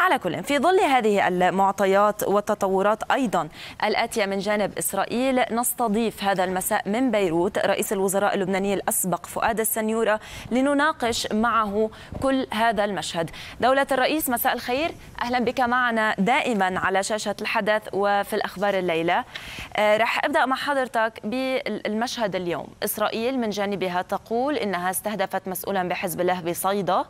على كل في ظل هذه المعطيات والتطورات أيضا الآتية من جانب إسرائيل نستضيف هذا المساء من بيروت رئيس الوزراء اللبناني الأسبق فؤاد السنيورة لنناقش معه كل هذا المشهد دولة الرئيس مساء الخير أهلا بك معنا دائما على شاشة الحدث وفي الأخبار الليلة آه، رح أبدأ مع حضرتك بالمشهد اليوم إسرائيل من جانبها تقول إنها استهدفت مسؤولا بحزب الله بصيدا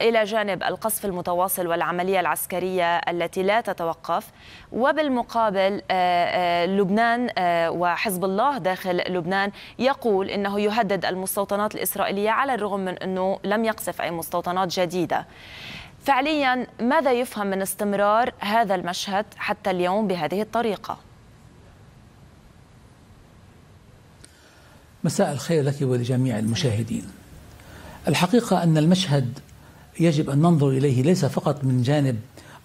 إلى جانب القصف المتواصل والعملية العسكرية التي لا تتوقف وبالمقابل آه، آه، لبنان آه، وحزب الله داخل لبنان يقول أنه يهدد المستوطنات الإسرائيلية على الرغم من أنه لم يقصف أي مستوطنات جديدة فعليا ماذا يفهم من استمرار هذا المشهد حتى اليوم بهذه الطريقة؟ مساء الخير لك ولجميع المشاهدين الحقيقة أن المشهد يجب أن ننظر إليه ليس فقط من جانب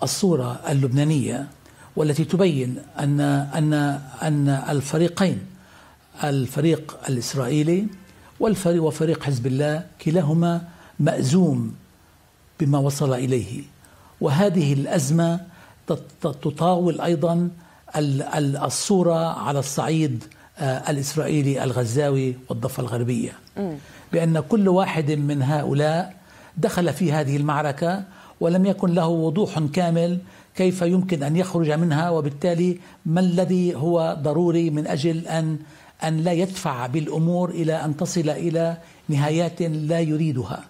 الصورة اللبنانية والتي تبين أن أن أن الفريقين الفريق الإسرائيلي والفريق وفريق حزب الله كلاهما مأزوم بما وصل إليه وهذه الأزمة تطاول أيضا الصورة على الصعيد آه، الإسرائيلي الغزاوي والضفة الغربية بأن كل واحد من هؤلاء دخل في هذه المعركة ولم يكن له وضوح كامل كيف يمكن أن يخرج منها وبالتالي ما الذي هو ضروري من أجل أن أن لا يدفع بالأمور إلى أن تصل إلى نهايات لا يريدها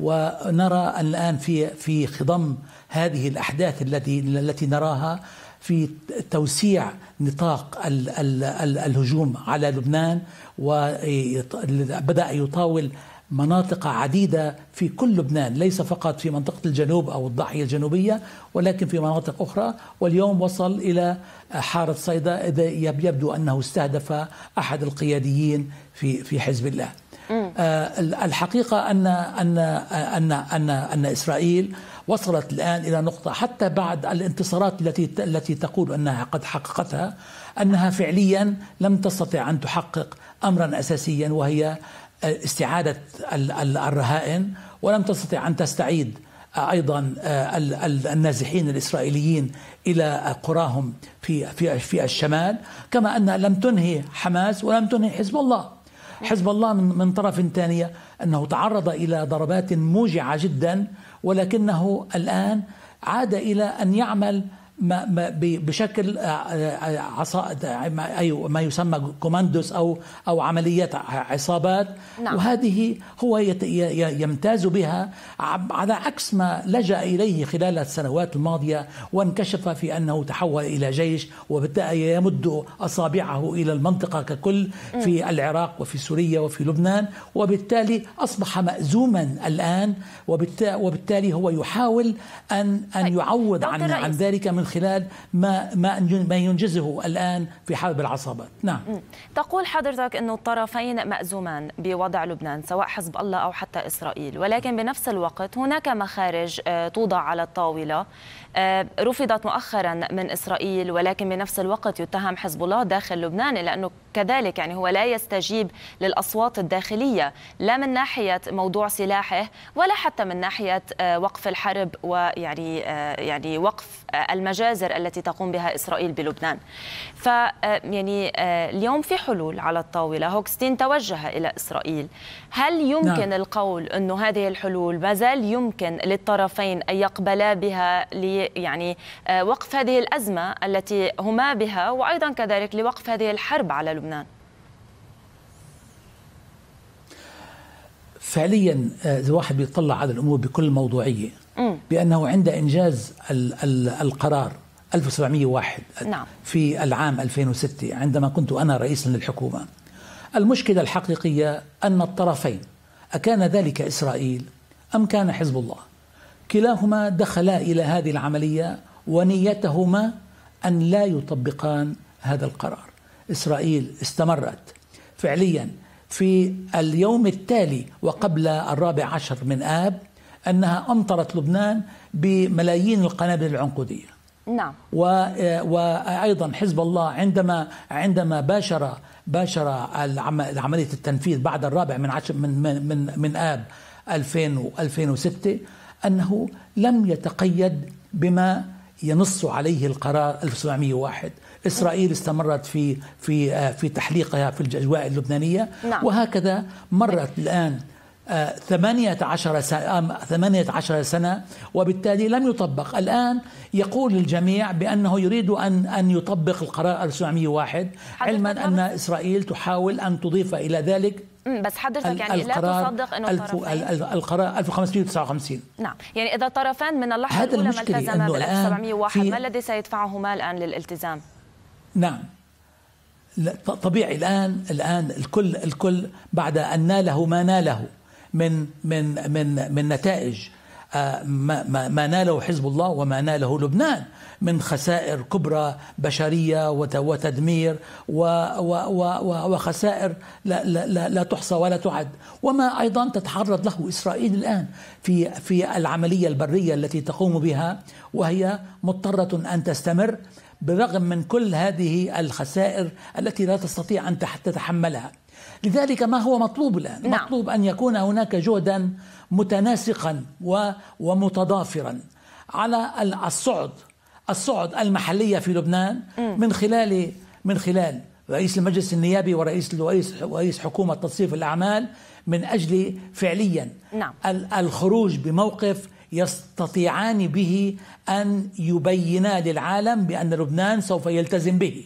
ونرى الآن في في خضم هذه الأحداث التي التي نراها في توسيع نطاق الهجوم على لبنان وبدأ يطاول مناطق عديدة في كل لبنان ليس فقط في منطقة الجنوب أو الضاحية الجنوبية ولكن في مناطق أخرى واليوم وصل إلى حارة صيدا إذا يبدو أنه استهدف أحد القياديين في في حزب الله آه، الحقيقة أن أن أن أن أن إسرائيل وصلت الآن إلى نقطة حتى بعد الانتصارات التي التي تقول أنها قد حققتها أنها فعليا لم تستطع أن تحقق أمرا أساسيا وهي استعادة الرهائن ولم تستطع أن تستعيد آه، ايضا آه، النازحين الاسرائيليين الى آه، قراهم في في في الشمال كما انها لم تنهي حماس ولم تنهي حزب الله حزب الله من من طرف ثانيه انه تعرض الى ضربات موجعه جدا ولكنه الان عاد الى ان يعمل ما ما بشكل آه، آه، عصائد ايوه ما يسمى كوماندوس او او عمليات عصابات نعم. وهذه هو يمتاز بها على عكس ما لجا اليه خلال السنوات الماضيه وانكشف في انه تحول الى جيش وبالتالي يمد اصابعه الى المنطقه ككل في العراق وفي سوريا وفي لبنان وبالتالي اصبح مأزوما الان وبالتالي هو يحاول ان ان طيب. يعوض عن عن ذلك من خلال ما ما ينجزه الان في حرب العصابات، نعم. تقول حضرتك انه الطرفين مأزومان بوضع لبنان سواء حزب الله او حتى اسرائيل، ولكن بنفس الوقت هناك مخارج آه، توضع على الطاوله آه، رفضت مؤخرا من إسرائيل ولكن بنفس الوقت يتهم حزب الله داخل لبنان لأنه كذلك يعني هو لا يستجيب للأصوات الداخلية لا من ناحية موضوع سلاحه ولا حتى من ناحية آه، وقف الحرب ويعني آه، يعني وقف المجازر التي تقوم بها إسرائيل بلبنان ف يعني اليوم في حلول على الطاولة هوكستين توجه إلى إسرائيل هل يمكن نعم. القول أنه هذه الحلول ما زال يمكن للطرفين أن يقبلا بها لي يعني آه، وقف هذه الأزمة التي هما بها وأيضا كذلك لوقف هذه الحرب على لبنان فعليا آه، الواحد بيطلع على الأمور بكل موضوعية بأنه عند إنجاز القرار 1701 نعم. في العام 2006 عندما كنت أنا رئيسا للحكومة المشكلة الحقيقية أن الطرفين أكان ذلك إسرائيل أم كان حزب الله كلاهما دخلا إلى هذه العملية ونيتهما أن لا يطبقان هذا القرار إسرائيل استمرت فعليا في اليوم التالي وقبل الرابع عشر من آب أنها أمطرت لبنان بملايين القنابل العنقودية نعم وأيضا حزب الله عندما عندما باشر باشر عملية التنفيذ بعد الرابع من عشر من من من, آب 2000 و 2006 أنه لم يتقيد بما ينص عليه القرار 1701 إسرائيل استمرت في في آه، في تحليقها في الأجواء اللبنانية نعم. وهكذا مرت نعم. الآن 18 سنة 18 سنة وبالتالي لم يطبق الآن يقول الجميع بأنه يريد أن أن يطبق القرار 1901 علما أن إسرائيل تحاول أن تضيف إلى ذلك بس حضرتك يعني لا تصدق انه الطرفين القرار 1559 نعم يعني اذا طرفان من اللحظه الاولى ما التزما بال 1701 ما الذي سيدفعهما الان للالتزام؟ نعم طبيعي الان الان الكل الكل بعد ان ناله ما ناله من من من من نتائج ما, ما ناله حزب الله وما ناله لبنان من خسائر كبرى بشرية وتدمير وخسائر لا, لا, لا تحصى ولا تعد وما أيضا تتعرض له إسرائيل الآن في, في العملية البرية التي تقوم بها وهي مضطرة أن تستمر برغم من كل هذه الخسائر التي لا تستطيع أن تتحملها لذلك ما هو مطلوب الآن نعم. مطلوب أن يكون هناك جهدا متناسقا ومتضافرا على الصعد الصعد المحلية في لبنان من خلال من خلال رئيس المجلس النيابي ورئيس رئيس رئيس حكومه تصريف الاعمال من اجل فعليا نعم. الخروج بموقف يستطيعان به ان يبينا للعالم بان لبنان سوف يلتزم به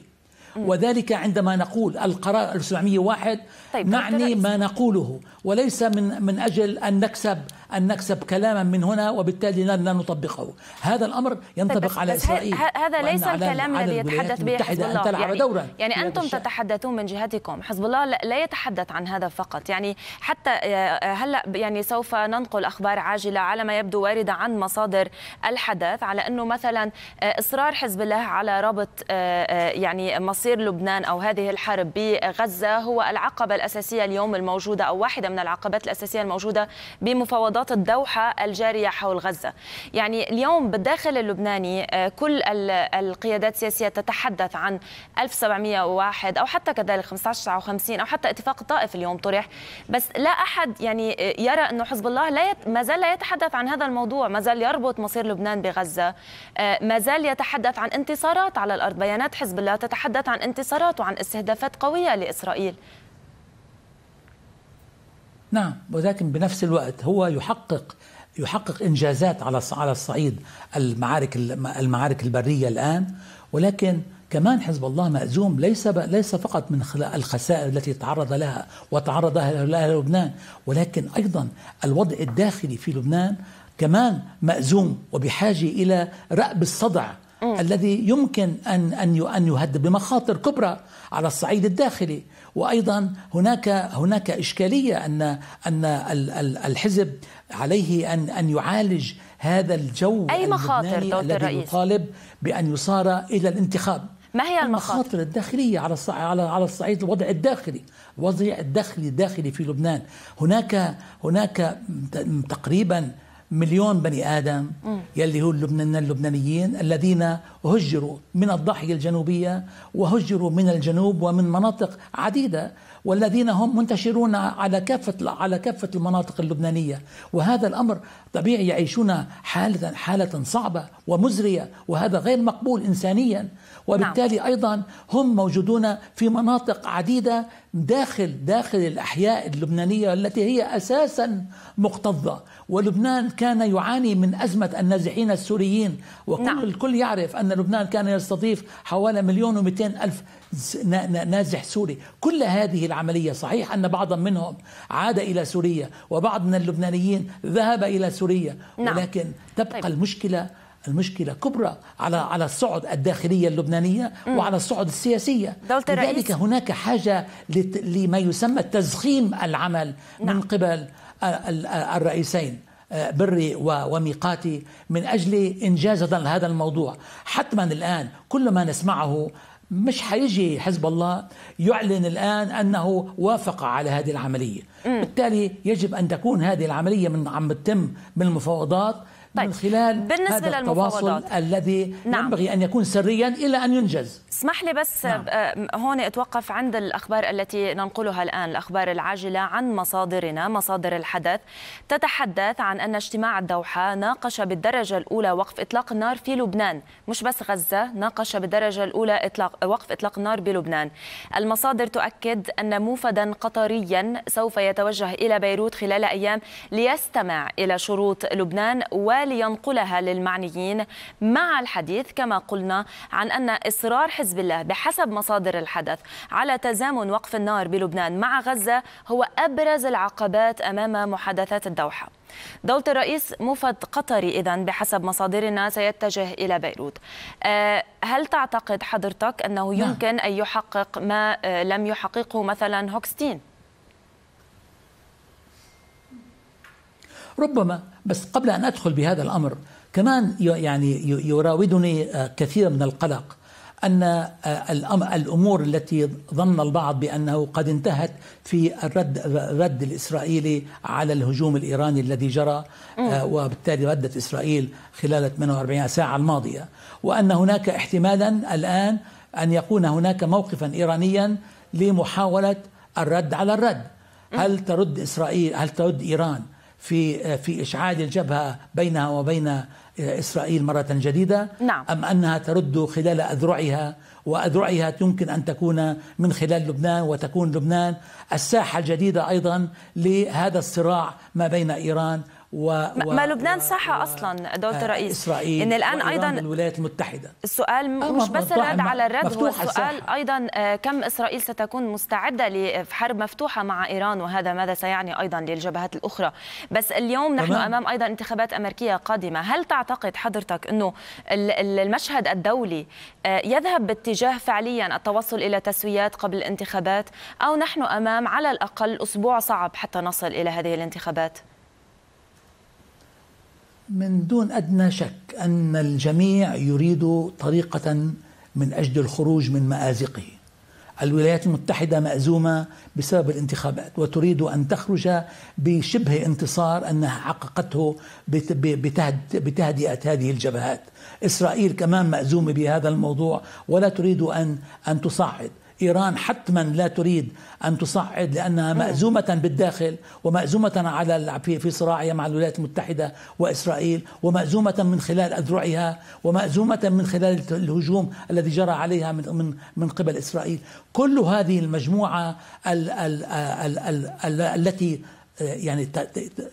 وذلك عندما نقول القرار 1701 طيب نعني ما نقوله وليس من من اجل ان نكسب أن نكسب كلاما من هنا وبالتالي لا نطبقه هذا الأمر ينطبق بس طيب، على بس إسرائيل هذا ليس الكلام الذي يتحدث به حزب الله أن تلعب يعني, دورا يعني أنتم تتحدثون من جهتكم حزب الله لا يتحدث عن هذا فقط يعني حتى آه، آه، هلأ يعني سوف ننقل أخبار عاجلة على ما يبدو واردة عن مصادر الحدث على أنه مثلا آه، إصرار حزب الله على ربط يعني مصير لبنان أو هذه الحرب بغزة هو العقبة الأساسية اليوم الموجودة أو واحدة من العقبات الأساسية الموجودة بمفاوضات مفاوضات الدوحة الجارية حول غزة يعني اليوم بالداخل اللبناني آه، كل القيادات السياسية تتحدث عن 1701 أو حتى كذلك 1559 أو حتى اتفاق الطائف اليوم طرح بس لا أحد يعني آه، يرى أنه حزب الله لا يت... ما زال لا يتحدث عن هذا الموضوع ما زال يربط مصير لبنان بغزة آه، ما زال يتحدث عن انتصارات على الأرض بيانات حزب الله تتحدث عن انتصارات وعن استهدافات قوية لإسرائيل نعم ولكن بنفس الوقت هو يحقق يحقق انجازات على على الصعيد المعارك المعارك البريه الان ولكن كمان حزب الله مأزوم ليس ليس فقط من الخسائر التي تعرض لها وتعرض لها لبنان ولكن ايضا الوضع الداخلي في لبنان كمان مأزوم وبحاجه الى رأب الصدع م. الذي يمكن أن أن أن يهدد بمخاطر كبرى على الصعيد الداخلي وأيضا هناك هناك إشكالية أن أن الحزب عليه أن أن يعالج هذا الجو أي مخاطر الذي الرئيس. يطالب بأن يصار إلى الانتخاب ما هي المخاطر؟ المخاطر الداخلية على على على الصعيد الوضع الداخلي، الوضع الداخلي الداخلي في لبنان، هناك هناك تقريبا مليون بني آدم يلي هو اللبنان اللبنانيين الذين هجروا من الضاحية الجنوبية وهجروا من الجنوب ومن مناطق عديدة والذين هم منتشرون على كافة على كافة المناطق اللبنانية وهذا الأمر طبيعي يعيشون حالة حالة صعبة ومزرية وهذا غير مقبول إنسانيا نعم. وبالتالي أيضا هم موجودون في مناطق عديدة داخل داخل الأحياء اللبنانية التي هي أساسا مكتظة ولبنان كان يعاني من أزمة النازحين السوريين وكل نعم. الكل يعرف أن لبنان كان يستضيف حوالي مليون و ألف نازح سوري كل هذه العملية صحيح أن بعضا منهم عاد إلى سوريا وبعض من اللبنانيين ذهب إلى سوريا نعم. ولكن تبقى طيب. المشكلة المشكلة كبرى على على الصعد الداخلية اللبنانية م. وعلى الصعد السياسية لذلك هناك حاجة لما يسمى تزخيم العمل نعم. من قبل آه، آه، الرئيسين آه، بري وميقاتي من أجل إنجاز هذا الموضوع حتما الآن كل ما نسمعه مش حيجي حزب الله يعلن الآن أنه وافق على هذه العملية بالتالي يجب أن تكون هذه العملية من عم تتم من المفاوضات طيب. من خلال بالنسبة هذا التواصل الذي نعم. ينبغي أن يكون سريا إلى أن ينجز اسمح لي بس نعم. آه، آه، هون أتوقف عند الأخبار التي ننقلها الآن الأخبار العاجلة عن مصادرنا مصادر الحدث تتحدث عن أن اجتماع الدوحة ناقش بالدرجة الأولى وقف إطلاق النار في لبنان مش بس غزة ناقش بالدرجة الأولى إطلاق وقف إطلاق النار بلبنان المصادر تؤكد أن موفدا قطريا سوف يتم يتوجه إلى بيروت خلال أيام ليستمع إلى شروط لبنان ولينقلها للمعنيين مع الحديث كما قلنا عن أن إصرار حزب الله بحسب مصادر الحدث على تزامن وقف النار بلبنان مع غزة هو أبرز العقبات أمام محادثات الدوحة دولة الرئيس مفد قطري إذا بحسب مصادرنا سيتجه إلى بيروت آه، هل تعتقد حضرتك أنه نعم. يمكن أن يحقق ما آه، لم يحققه مثلا هوكستين؟ ربما بس قبل أن أدخل بهذا الأمر كمان يعني يراودني آه، كثير من القلق أن آه، الأمور التي ظن البعض بأنه قد انتهت في الرد الرد الإسرائيلي على الهجوم الإيراني الذي جرى آه، وبالتالي ردت إسرائيل خلال 48 ساعة الماضية وأن هناك احتمالا الآن أن يكون هناك موقفا إيرانيا لمحاولة الرد على الرد هل ترد إسرائيل هل ترد إيران في آه، في اشعال الجبهه بينها وبين آه، اسرائيل مره جديده نعم. ام انها ترد خلال اذرعها واذرعها يمكن ان تكون من خلال لبنان وتكون لبنان الساحه الجديده ايضا لهذا الصراع ما بين ايران و, و ما لبنان ساحه اصلا دوله آه، الرئيس اسرائيل ان الان ايضا الولايات المتحده السؤال آه، مش بس الرد على الرد هو السؤال ايضا آه، كم اسرائيل ستكون مستعده لحرب مفتوحه مع ايران وهذا ماذا سيعني ايضا للجبهات الاخرى بس اليوم نحن تمام. امام ايضا انتخابات امريكيه قادمه هل تعتقد حضرتك انه المشهد الدولي يذهب باتجاه فعليا التوصل الى تسويات قبل الانتخابات او نحن امام على الاقل اسبوع صعب حتى نصل الى هذه الانتخابات من دون أدنى شك أن الجميع يريد طريقة من أجل الخروج من مآزقه الولايات المتحدة مأزومة بسبب الانتخابات وتريد أن تخرج بشبه انتصار أنها حققته بتهدئة هذه الجبهات إسرائيل كمان مأزومة بهذا الموضوع ولا تريد أن أن تصعد إيران حتما لا تريد أن تصعد لأنها مأزومة بالداخل ومأزومة على في صراعها مع الولايات المتحدة وإسرائيل ومأزومة من خلال أذرعها ومأزومة من خلال الهجوم الذي جرى عليها من من قبل إسرائيل كل هذه المجموعة التي يعني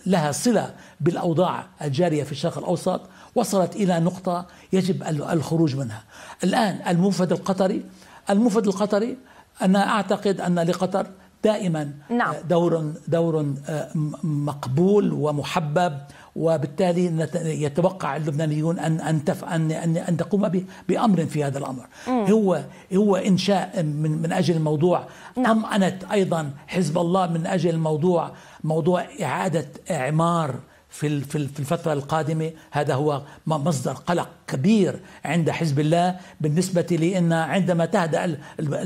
لها صلة بالأوضاع الجارية في الشرق الأوسط وصلت إلى نقطة يجب الخروج منها الآن الموفد القطري المفرد القطري أنا أعتقد أن لقطر دائما نعم. آه، دور دور آه، مقبول ومحبب وبالتالي يتوقع اللبنانيون ان ان تف ان ان تقوم بامر في هذا الامر مم. هو هو انشاء من من اجل الموضوع نعم. طمأنت ايضا حزب الله من اجل الموضوع موضوع اعاده اعمار في في الفترة القادمة هذا هو مصدر قلق كبير عند حزب الله بالنسبة لأن عندما تهدأ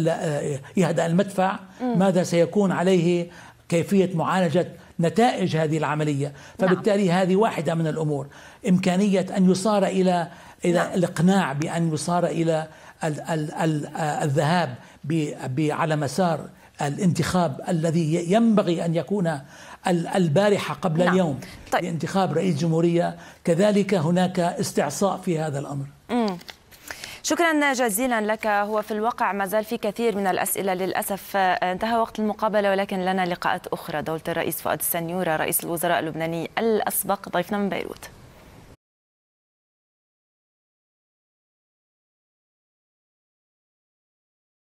آه، يهدأ المدفع ماذا سيكون عليه كيفية معالجة نتائج هذه العملية نعم. فبالتالي هذه واحدة من الأمور إمكانية أن يصار إلى إلى نعم. الإقناع بأن يصار إلى آه، الذهاب على مسار الانتخاب الذي ينبغي أن يكون البارحة قبل نعم. اليوم طيب. لانتخاب رئيس جمهورية كذلك هناك استعصاء في هذا الأمر مم. شكرا جزيلا لك هو في الواقع ما زال في كثير من الأسئلة للأسف آه، انتهى وقت المقابلة ولكن لنا لقاءات أخرى دولة الرئيس فؤاد السنيورة رئيس الوزراء اللبناني الأسبق ضيفنا من بيروت